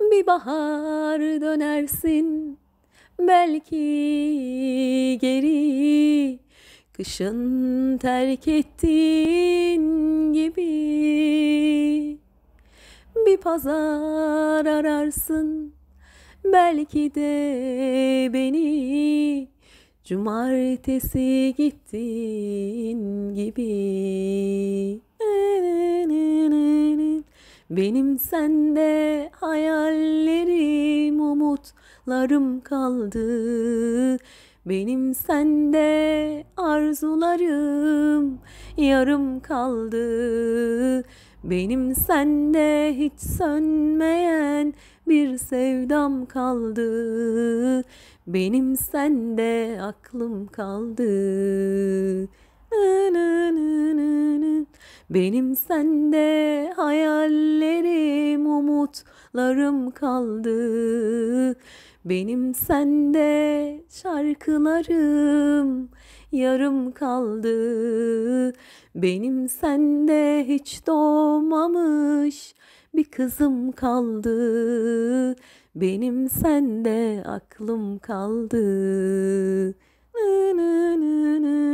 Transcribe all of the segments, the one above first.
bir bahar dönersin belki geri kışın terk ettiğin gibi bir pazar ararsın belki de beni cumartesi gittin gibi. Benim sende hayallerim, umutlarım kaldı. Benim sende arzularım yarım kaldı. Benim sende hiç sönmeyen bir sevdam kaldı. Benim sende aklım kaldı. Nı nı nı nı nı. Benim sende hayallerim, umutlarım kaldı. Benim sende şarkılarım yarım kaldı. Benim sende hiç doğmamış bir kızım kaldı. Benim sende aklım kaldı. Nı nı nı nı.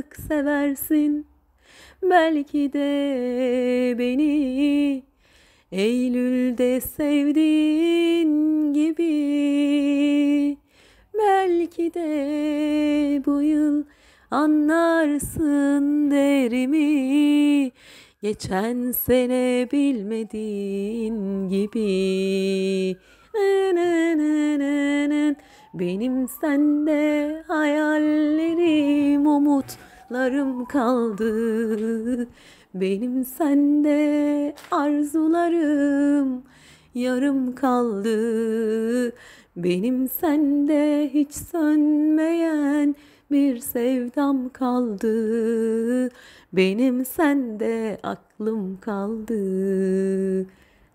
artık seversin Belki de beni Eylül'de sevdiğin gibi Belki de bu yıl anlarsın derimi Geçen sene bilmediğin gibi Benim sende hayallerim umut Günahlarım kaldı benim sende arzularım yarım kaldı benim sende hiç sönmeyen bir sevdam kaldı benim sende aklım kaldı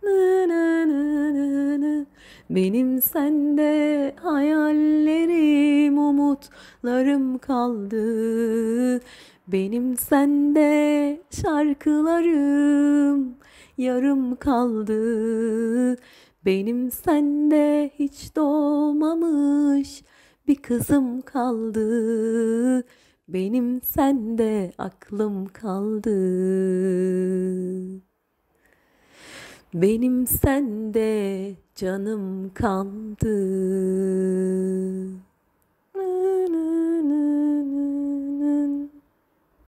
na na na na na benim sende hayat umutlarım kaldı benim sende şarkılarım yarım kaldı benim sende hiç doğmamış bir kızım kaldı benim sende aklım kaldı benim sende canım kaldı.